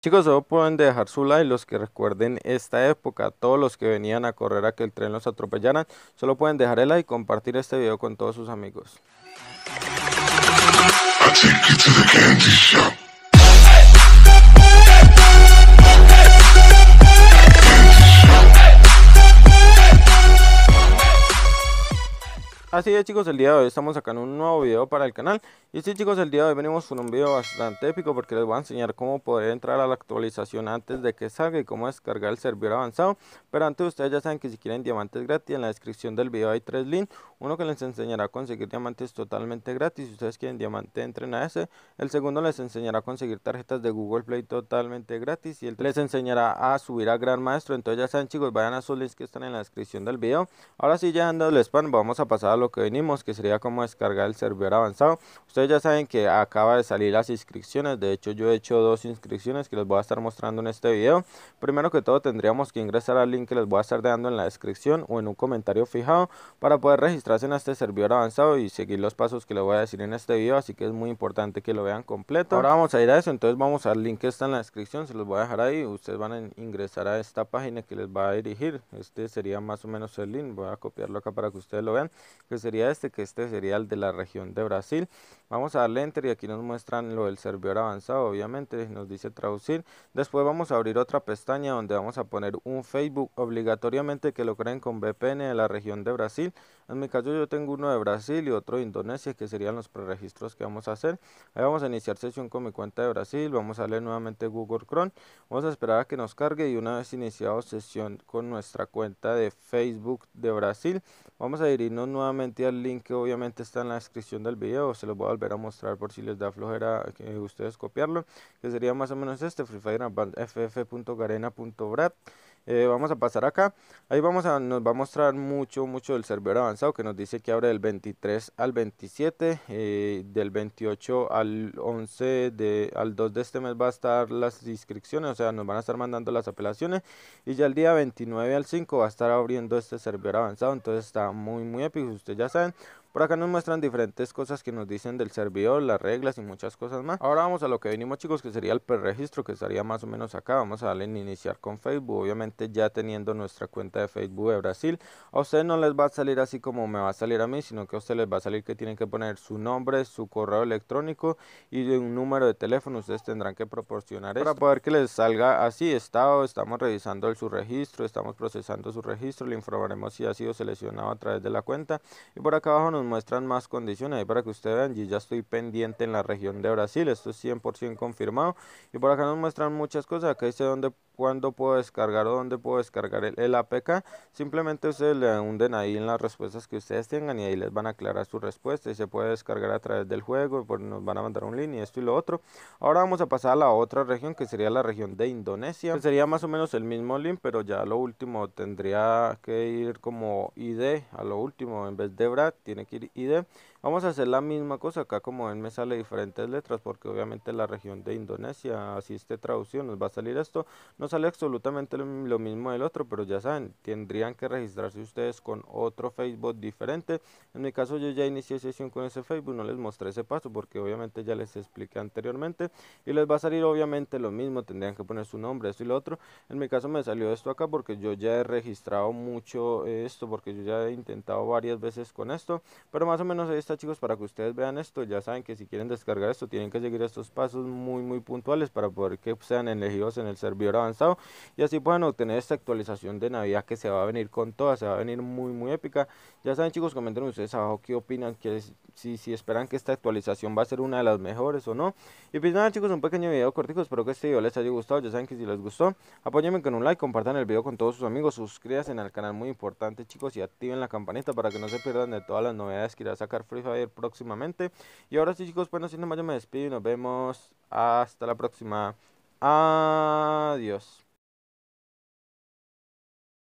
Chicos, solo pueden dejar su like los que recuerden esta época, todos los que venían a correr a que el tren los atropellaran, solo pueden dejar el like y compartir este video con todos sus amigos. Así es chicos, el día de hoy estamos sacando un nuevo video para el canal Y sí chicos, el día de hoy venimos con un video bastante épico Porque les voy a enseñar cómo poder entrar a la actualización antes de que salga Y cómo descargar el servidor avanzado Pero antes ustedes ya saben que si quieren diamantes gratis En la descripción del video hay tres links Uno que les enseñará a conseguir diamantes totalmente gratis Si ustedes quieren diamante, entren a ese El segundo les enseñará a conseguir tarjetas de Google Play totalmente gratis Y el les enseñará a subir a Gran Maestro Entonces ya saben chicos, vayan a sus links que están en la descripción del video Ahora sí, ya ando el spam, vamos a pasar a lo que venimos, que sería como descargar el servidor avanzado. Ustedes ya saben que acaba de salir las inscripciones, de hecho yo he hecho dos inscripciones que les voy a estar mostrando en este video. Primero que todo tendríamos que ingresar al link que les voy a estar dejando en la descripción o en un comentario fijado para poder registrarse en este servidor avanzado y seguir los pasos que les voy a decir en este video, así que es muy importante que lo vean completo. Ahora vamos a ir a eso, entonces vamos al link que está en la descripción, se los voy a dejar ahí, ustedes van a ingresar a esta página que les va a dirigir, este sería más o menos el link, voy a copiarlo acá para que ustedes lo vean, sería este, que este sería el de la región de Brasil. Vamos a darle enter y aquí nos muestran lo del servidor avanzado, obviamente, nos dice traducir. Después vamos a abrir otra pestaña donde vamos a poner un Facebook obligatoriamente que lo creen con VPN de la región de Brasil. En mi caso yo tengo uno de Brasil y otro de Indonesia, que serían los preregistros que vamos a hacer. Ahí vamos a iniciar sesión con mi cuenta de Brasil, vamos a leer nuevamente Google Chrome, vamos a esperar a que nos cargue y una vez iniciado sesión con nuestra cuenta de Facebook de Brasil, vamos a irnos nuevamente al link que obviamente está en la descripción del video, se los voy a volver a mostrar por si les da flojera que ustedes copiarlo, que sería más o menos este, Free vamos a pasar acá, ahí vamos a, nos va a mostrar mucho, mucho del servidor avanzado que nos dice que abre del 23 al 27, eh, del 28 al 11, de, al 2 de este mes va a estar las inscripciones, o sea, nos van a estar mandando las apelaciones y ya el día 29 al 5 va a estar abriendo este servidor avanzado, entonces está muy muy épico, ustedes ya saben, por acá nos muestran diferentes cosas que nos dicen del servidor, las reglas y muchas cosas más. Ahora vamos a lo que venimos chicos, que sería el preregistro, que estaría más o menos acá. Vamos a darle en iniciar con Facebook. Obviamente ya teniendo nuestra cuenta de Facebook de Brasil, a ustedes no les va a salir así como me va a salir a mí, sino que a ustedes les va a salir que tienen que poner su nombre, su correo electrónico y un número de teléfono. Ustedes tendrán que proporcionar para poder que les salga así. Estado, estamos revisando el, su registro, estamos procesando su registro, le informaremos si ha sido seleccionado a través de la cuenta. Y por acá abajo nos nos muestran más condiciones. Ahí para que ustedes vean, yo ya estoy pendiente en la región de Brasil. Esto es 100% confirmado. Y por acá nos muestran muchas cosas. Acá dice dónde, cuándo puedo descargar o dónde puedo descargar el, APK. Simplemente ustedes le hunden ahí en las respuestas que ustedes tengan y ahí les van a aclarar su respuesta. Y se puede descargar a través del juego. Pues nos van a mandar un link y esto y lo otro. Ahora vamos a pasar a la otra región que sería la región de Indonesia. sería más o menos el mismo link, pero ya lo último tendría que ir como ID a lo último en vez de Brad. Tiene aquí id Vamos a hacer la misma cosa acá como ven me sale diferentes letras porque obviamente la región de Indonesia así esté traducido nos va a salir esto. No sale absolutamente lo, mismo del otro pero ya saben tendrían que registrarse ustedes con otro Facebook diferente. En mi caso yo ya inicié sesión con ese Facebook no les mostré ese paso porque obviamente ya les expliqué anteriormente y les va a salir obviamente lo mismo tendrían que poner su nombre esto y lo otro. En mi caso me salió esto acá porque yo ya he registrado mucho eh, esto porque yo ya he intentado varias veces con esto pero más o menos es chicos para que ustedes vean esto. Ya saben que si quieren descargar esto tienen que seguir estos pasos muy muy puntuales para poder que sean elegidos en el servidor avanzado. Y así puedan obtener esta actualización de Navidad que se va a venir con toda. Se va a venir muy muy épica. Ya saben chicos comenten ustedes abajo qué opinan. Qué es, si, si esperan que esta actualización va a ser una de las mejores o no. Y pues nada chicos, un pequeño video cortico, espero que este video les haya gustado, ya saben que si les gustó, apóyenme con un like, compartan el video con todos sus amigos, suscríbanse al canal, muy importante chicos, y activen la campanita para que no se pierdan de todas las novedades que irá a sacar Free Fire próximamente. Y ahora sí chicos, bueno, sin más yo me despido y nos vemos hasta la próxima. Adiós.